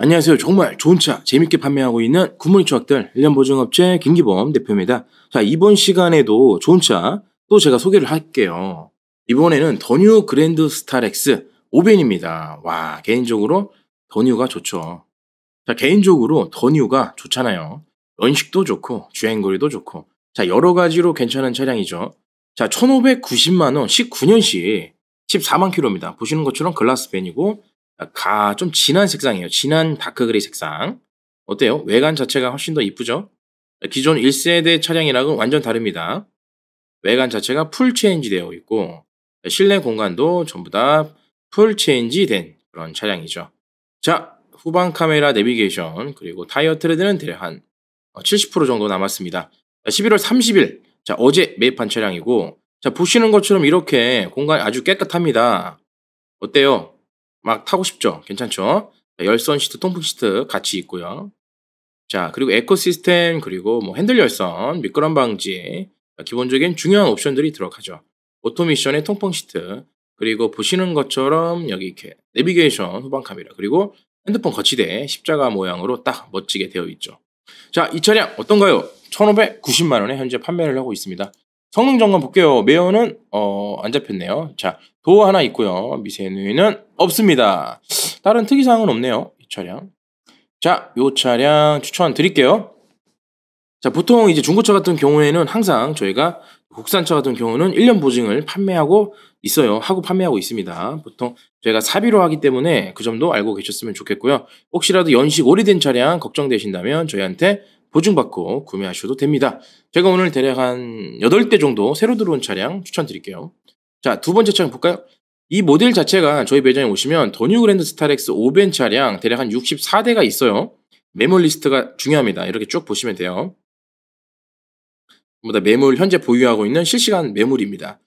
안녕하세요. 정말 좋은 차 재밌게 판매하고 있는 구몬이 추학들 1년 보증업체 김기범 대표입니다. 자 이번 시간에도 좋은 차 또 제가 소개를 할게요. 이번에는 더뉴 그랜드 스타렉스 오벤입니다와 개인적으로 더뉴가 좋죠. 자 개인적으로 더뉴가 좋잖아요. 연식도 좋고 주행거리도 좋고 자 여러 가지로 괜찮은 차량이죠. 자 1590만원 19년식 14만 킬로입니다. 보시는 것처럼 글라스 벤이고 가, 좀 진한 색상이에요. 진한 다크그레이 색상. 어때요? 외관 자체가 훨씬 더 이쁘죠? 기존 1세대 차량이랑은 완전 다릅니다. 외관 자체가 풀 체인지 되어 있고, 실내 공간도 전부 다풀 체인지 된 그런 차량이죠. 자, 후방 카메라 내비게이션, 그리고 타이어 트레드는 대략 한 70% 어, 정도 남았습니다. 11월 30일, 자, 어제 매입한 차량이고, 자, 보시는 것처럼 이렇게 공간이 아주 깨끗합니다. 어때요? 막 타고 싶죠? 괜찮죠? 열선 시트, 통풍 시트 같이 있고요. 자, 그리고 에코 시스템, 그리고 뭐 핸들 열선, 미끄럼 방지, 기본적인 중요한 옵션들이 들어가죠. 오토미션의 통풍 시트, 그리고 보시는 것처럼 여기 이렇게 내비게이션 후방 카메라, 그리고 핸드폰 거치대 십자가 모양으로 딱 멋지게 되어 있죠. 자, 이 차량 어떤가요? 1,590만원에 현재 판매를 하고 있습니다. 성능 점검 볼게요. 매연은 어, 안 잡혔네요. 자, 도 하나 있고요. 미세누이는 없습니다. 다른 특이사항은 없네요. 이 차량. 자, 이 차량 추천 드릴게요. 자, 보통 이제 중고차 같은 경우에는 항상 저희가 국산차 같은 경우는 1년 보증을 판매하고 있어요. 하고 판매하고 있습니다. 보통 저희가 사비로 하기 때문에 그 점도 알고 계셨으면 좋겠고요. 혹시라도 연식 오래된 차량 걱정되신다면 저희한테 보증받고 구매하셔도 됩니다. 제가 오늘 대략 한 8대 정도 새로 들어온 차량 추천드릴게요. 자, 두 번째 차량 볼까요? 이 모델 자체가 저희 매장에 오시면 더뉴 그랜드 스타렉스 5벤 차량 대략 한 64대가 있어요. 매몰 리스트가 중요합니다. 이렇게 쭉 보시면 돼요. 뭐다 매물 현재 보유하고 있는 실시간 매물입니다.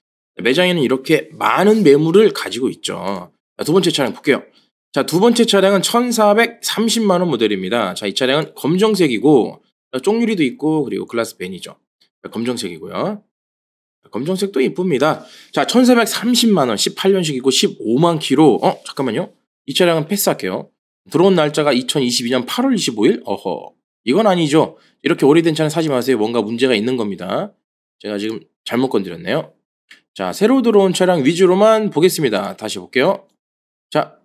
매장에는 이렇게 많은 매물을 가지고 있죠. 자, 두 번째 차량 볼게요. 자, 두 번째 차량은 1430만원 모델입니다. 자, 이 차량은 검정색이고, 어, 쪽유리도 있고 그리고 글라스 벤이죠. 네, 검정색이고요. 네, 검정색도 이쁩니다. 자, 1430만원, 18년식이고 15만 키로. 어, 잠깐만요. 이 차량은 패스할게요. 들어온 날짜가 2022년 8월 25일? 어허. 이건 아니죠. 이렇게 오래된 차는 사지 마세요. 뭔가 문제가 있는 겁니다. 제가 지금 잘못 건드렸네요. 자, 새로 들어온 차량 위주로만 보겠습니다. 다시 볼게요. 자,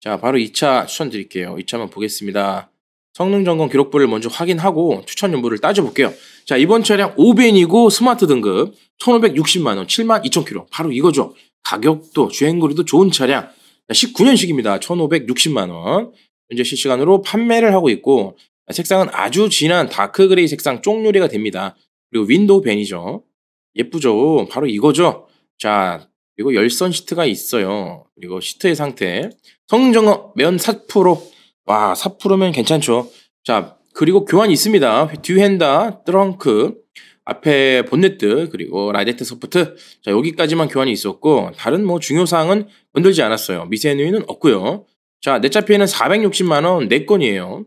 자, 바로 이 차 추천드릴게요. 이 차만 보겠습니다. 성능 점검 기록부를 먼저 확인하고 추천 연부를 따져볼게요. 자, 이번 차량 5벤이고 스마트 등급 1560만원, 7만 2 0 0 0 k m 바로 이거죠. 가격도 주행거리도 좋은 차량. 19년식입니다. 1560만원. 현재 실시간으로 판매를 하고 있고, 색상은 아주 진한 다크 그레이 색상 쪽유리가 됩니다. 그리고 윈도우 벤이죠. 예쁘죠? 바로 이거죠. 자, 그리고 열선 시트가 있어요. 그리고 시트의 상태. 성능 점검 면4% 와, 4%면 괜찮죠. 자, 그리고 교환이 있습니다. 듀핸다, 트렁크, 앞에 본네트, 그리고 라이덱트 소프트. 자, 여기까지만 교환이 있었고, 다른 뭐 중요사항은 건들지 않았어요. 미세누이는 없고요 자, 내차 피해는 460만원, 4건이에요.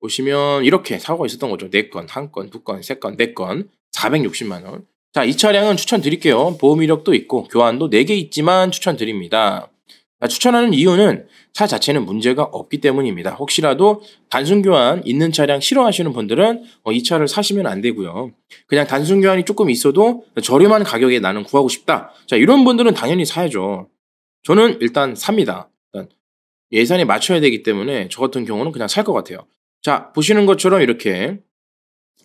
보시면 이렇게 사고가 있었던 거죠. 4건, 1건, 2건, 3건, 4건, 460만원. 자, 이 차량은 추천드릴게요. 보험 이력도 있고, 교환도 4개 있지만 추천드립니다. 아, 추천하는 이유는 차 자체는 문제가 없기 때문입니다. 혹시라도 단순 교환 있는 차량 싫어하시는 분들은 어, 이 차를 사시면 안 되고요. 그냥 단순 교환이 조금 있어도 저렴한 가격에 나는 구하고 싶다. 자 이런 분들은 당연히 사야죠. 저는 일단 삽니다. 일단 예산에 맞춰야 되기 때문에 저 같은 경우는 그냥 살 것 같아요. 자 보시는 것처럼 이렇게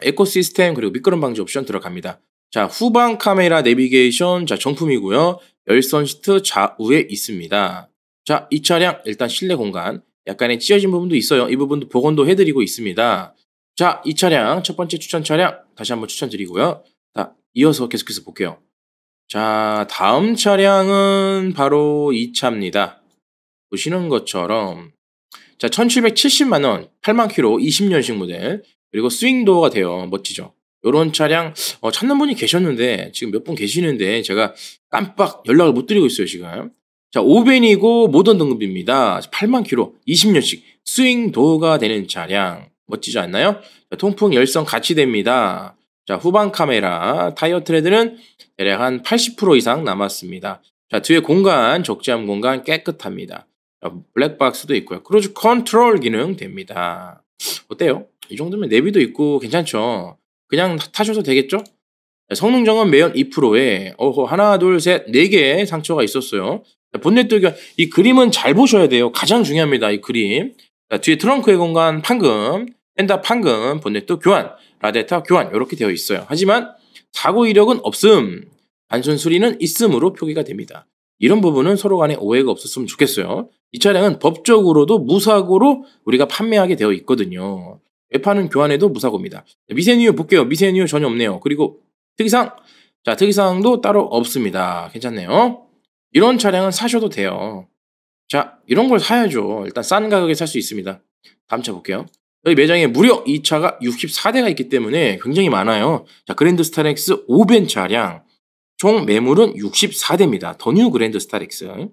에코 시스템 그리고 미끄럼 방지 옵션 들어갑니다. 자 후방 카메라 내비게이션 자 정품이고요. 열선 시트 좌우에 있습니다. 자, 이 차량 일단 실내 공간 약간의 찢어진 부분도 있어요. 이 부분도 복원도 해드리고 있습니다. 자, 이 차량 첫 번째 추천 차량 다시 한번 추천드리고요. 자, 이어서 계속해서 볼게요. 자, 다음 차량은 바로 이 차입니다. 보시는 것처럼 자, 1770만 원, 8만 키로 20년식 모델. 그리고 스윙도어가 돼요. 멋지죠? 이런 차량 어, 찾는 분이 계셨는데 지금 몇 분 계시는데 제가 깜빡 연락을 못 드리고 있어요 지금. 자, 5벤이고 모던 등급입니다. 8만 키로 20년씩 스윙 도어가 되는 차량. 멋지지 않나요? 자, 통풍 열성 같이 됩니다. 자, 후방 카메라, 타이어 트레드는 대략 한 80% 이상 남았습니다. 자, 뒤에 공간, 적재함 공간 깨끗합니다. 자, 블랙박스도 있고요. 크루즈 컨트롤 기능 됩니다. 어때요? 이 정도면 내비도 있고 괜찮죠? 그냥 타셔도 되겠죠? 네, 성능 점검 매연 2%에 어허 하나 둘 셋 네 개의 상처가 있었어요. 본네트기가이 그림은 잘 보셔야 돼요. 가장 중요합니다. 이 그림. 자, 뒤에 트렁크의 공간 판금, 펜더 판금, 본네트 교환, 라데타 교환 이렇게 되어 있어요. 하지만 사고 이력은 없음, 단순 수리는 있음으로 표기가 됩니다. 이런 부분은 서로 간에 오해가 없었으면 좋겠어요. 이 차량은 법적으로도 무사고로 우리가 판매하게 되어 있거든요. 외판은 교환해도 무사고입니다. 네, 미세뉴유 볼게요. 미세뉴유 전혀 없네요. 그리고 특이사항. 자, 특이사항도 따로 없습니다. 괜찮네요. 이런 차량은 사셔도 돼요. 자, 이런 걸 사야죠. 일단 싼 가격에 살 수 있습니다. 다음 차 볼게요. 저희 매장에 무려 이 차가 64대가 있기 때문에 굉장히 많아요. 자, 그랜드 스타렉스 5벤 차량. 총 매물은 64대입니다. 더뉴 그랜드 스타렉스.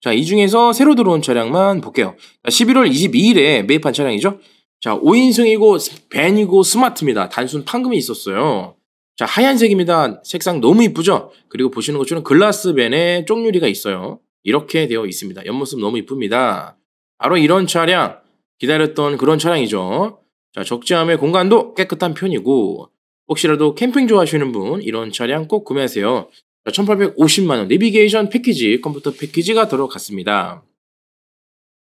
자, 이 중에서 새로 들어온 차량만 볼게요. 자, 11월 22일에 매입한 차량이죠. 자, 5인승이고 벤이고 스마트입니다. 단순 판금이 있었어요. 자, 하얀색입니다. 색상 너무 이쁘죠? 그리고 보시는 것처럼 글라스 벤에 쪽유리가 있어요. 이렇게 되어 있습니다. 옆모습 너무 이쁩니다. 바로 이런 차량, 기다렸던 그런 차량이죠. 자, 적재함의 공간도 깨끗한 편이고, 혹시라도 캠핑 좋아하시는 분, 이런 차량 꼭 구매하세요. 1850만원, 내비게이션 패키지, 컴퓨터 패키지가 들어갔습니다.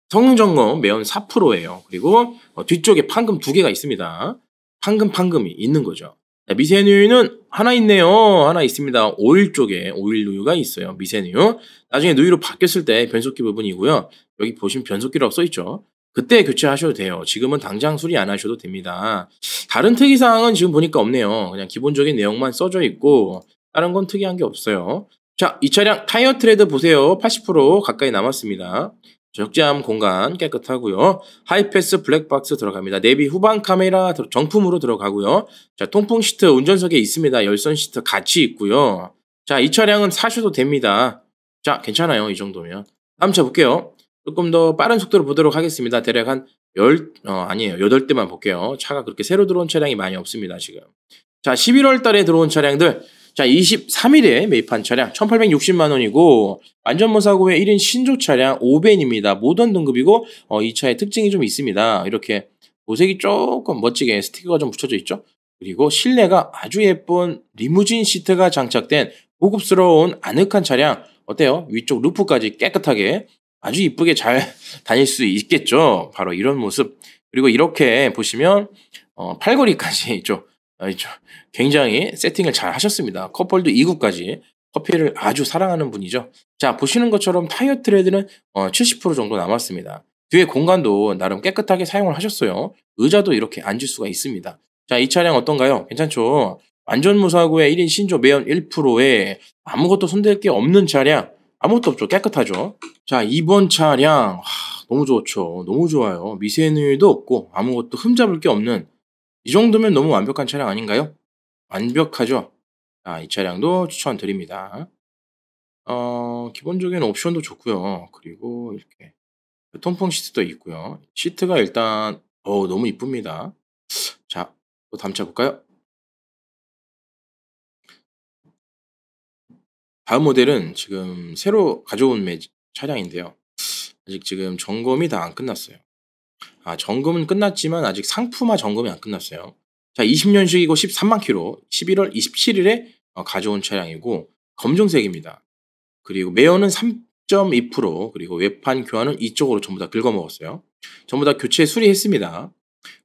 성능점 매연 4%예요. 그리고 어, 뒤쪽에 판금 두 개가 있습니다. 판금 판금이 있는 거죠. 미세누유는 하나 있네요. 하나 있습니다. 오일 쪽에 오일 누유가 있어요. 미세누유. 나중에 누유로 바뀌었을 때 변속기 부분이고요. 여기 보시면 변속기라고 써있죠. 그때 교체하셔도 돼요. 지금은 당장 수리 안 하셔도 됩니다. 다른 특이사항은 지금 보니까 없네요. 그냥 기본적인 내용만 써져 있고 다른 건 특이한 게 없어요. 자, 이 차량 타이어 트레드 보세요. 80% 가까이 남았습니다. 적재함 공간 깨끗하고요. 하이패스 블랙박스 들어갑니다. 내비 후방 카메라 정품으로 들어가고요. 자, 통풍 시트 운전석에 있습니다. 열선 시트 같이 있고요. 자, 이 차량은 사셔도 됩니다. 자, 괜찮아요. 이 정도면. 다음 차 볼게요. 조금 더 빠른 속도로 보도록 하겠습니다. 대략 한 10, 어, 아니에요. 8대만 볼게요. 차가 그렇게 새로 들어온 차량이 많이 없습니다, 지금. 자, 11월 달에 들어온 차량들 자, 23일에 매입한 차량 1860만 원이고 안전모사고 의 1인 신조 차량 5벤입니다. 모던 등급이고 어, 이 차의 특징이 좀 있습니다. 이렇게 보색이 조금 멋지게 스티커가 좀 붙여져 있죠. 그리고 실내가 아주 예쁜 리무진 시트가 장착된 고급스러운 아늑한 차량 어때요? 위쪽 루프까지 깨끗하게 아주 이쁘게 잘 다닐 수 있겠죠. 바로 이런 모습. 그리고 이렇게 보시면 어, 팔걸이까지 좀 굉장히 세팅을 잘 하셨습니다. 컵홀드 2구까지 커피를 아주 사랑하는 분이죠. 자 보시는 것처럼 타이어 트레드는 70% 어, 정도 남았습니다. 뒤에 공간도 나름 깨끗하게 사용을 하셨어요. 의자도 이렇게 앉을 수가 있습니다. 자 이 차량 어떤가요? 괜찮죠? 완전 무사고의 1인 신조 매연 1%에 아무것도 손댈 게 없는 차량 아무것도 없죠. 깨끗하죠. 자이번 차량 하, 너무 좋죠. 너무 좋아요. 미세누도 없고 아무것도 흠잡을 게 없는 이 정도면 너무 완벽한 차량 아닌가요? 완벽하죠? 아, 이 차량도 추천드립니다. 어, 기본적인 옵션도 좋고요. 그리고 이렇게 통풍 시트도 있고요. 시트가 일단 어 너무 이쁩니다. 자, 또 다음 차 볼까요? 다음 모델은 지금 새로 가져온 매, 차량인데요. 아직 지금 점검이 다 안 끝났어요. 아, 점검은 끝났지만 아직 상품화 점검이 안 끝났어요. 자, 20년식이고 13만 킬로, 11월 27일에 어, 가져온 차량이고 검정색입니다. 그리고 매연은 3.2% 그리고 외판 교환은 이쪽으로 전부 다 긁어먹었어요. 전부 다 교체 수리했습니다.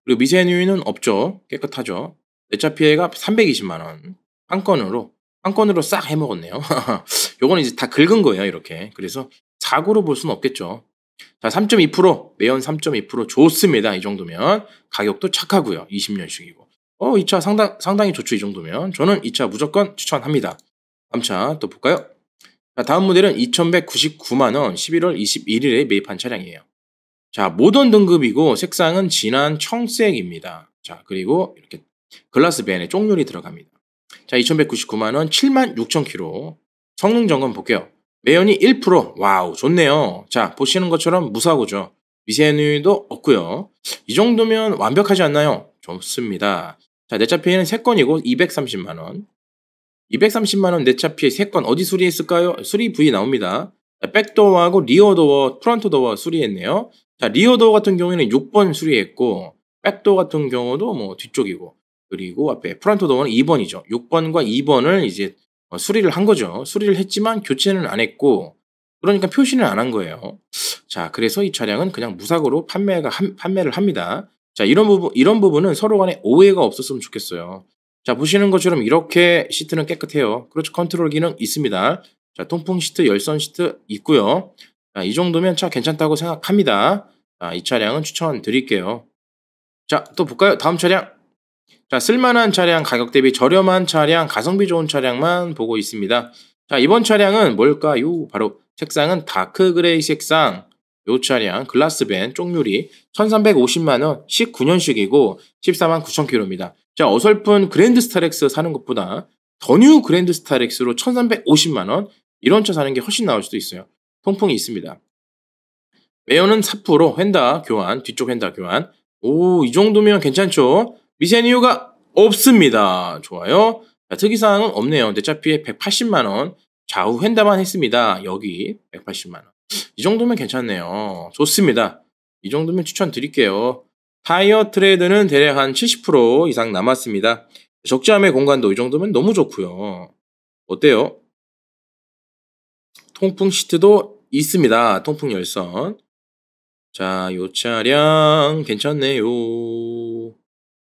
그리고 미세누유는 없죠. 깨끗하죠. 내차 피해가 320만 원. 한 건으로 한 건으로 싹 해먹었네요. 요거는 이제 다 긁은 거예요. 이렇게. 그래서 사고로 볼 수는 없겠죠. 자, 3.2% 매연 3.2% 좋습니다. 이 정도면 가격도 착하고요. 20년식이고. 어, 2차 상당, 상당히 좋죠. 이 정도면. 저는 2차 무조건 추천합니다. 3차 또 볼까요? 자, 다음 모델은 2,199만원 11월 21일에 매입한 차량이에요. 자, 모던 등급이고 색상은 진한 청색입니다. 자, 그리고 이렇게 글라스 밴에 쪽률이 들어갑니다. 자, 2,199만원 76,000km. 성능 점검 볼게요. 매연이 1%. 와우, 좋네요. 자, 보시는 것처럼 무사고죠. 미세누이도 없고요. 이 정도면 완벽하지 않나요? 좋습니다. 자, 내차피해는 3건이고 230만 원. 230만 원 내차피해 3건 어디 수리했을까요? 수리 부위 나옵니다. 자, 백도어하고 리어도어, 프론트도어 수리했네요. 자, 리어도어 같은 경우에는 6번 수리했고 백도어 같은 경우도 뭐 뒤쪽이고 그리고 앞에 프론트도어는 2번이죠. 6번과 2번을 이제 어, 수리를 한 거죠. 수리를 했지만 교체는 안 했고 그러니까 표시는 안 한 거예요. 자, 그래서 이 차량은 그냥 무사고로 판매가 한, 판매를 합니다. 자, 이런 부분 이런 부분은 서로 간에 오해가 없었으면 좋겠어요. 자, 보시는 것처럼 이렇게 시트는 깨끗해요. 그렇죠. 컨트롤 기능 있습니다. 자, 통풍 시트, 열선 시트 있고요. 자, 이 정도면 차 괜찮다고 생각합니다. 자, 이 차량은 추천드릴게요. 자, 또 볼까요? 다음 차량 자, 쓸만한 차량 가격 대비 저렴한 차량, 가성비 좋은 차량만 보고 있습니다. 자, 이번 차량은 뭘까요? 바로 책상은 다크 그레이 색상. 요 차량 글라스밴 쪽유리 1350만원 19년식이고 14만 9천 k 로입니다 자, 어설픈 그랜드 스타렉스 사는 것보다 더뉴 그랜드 스타렉스로 1350만원 이런 차 사는 게 훨씬 나을 수도 있어요. 통풍이 있습니다. 매연은 4% 휀다 교환, 뒤쪽 휀다 교환. 오, 이 정도면 괜찮죠? 미세한 이유가 없습니다. 좋아요. 자, 특이사항은 없네요. 대차피에 180만원. 좌우 횡단만 했습니다. 여기 180만원. 이 정도면 괜찮네요. 좋습니다. 이 정도면 추천드릴게요. 타이어 트레이드는 대략 한 70% 이상 남았습니다. 적재함의 공간도 이 정도면 너무 좋고요. 어때요? 통풍 시트도 있습니다. 통풍 열선. 자, 요 차량 괜찮네요.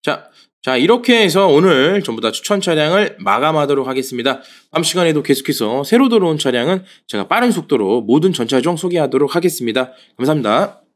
자, 자 이렇게 해서 오늘 전부 다 추천 차량을 마감하도록 하겠습니다. 밤 시간에도 계속해서 새로 들어온 차량은 제가 빠른 속도로 모든 전차종 소개하도록 하겠습니다. 감사합니다.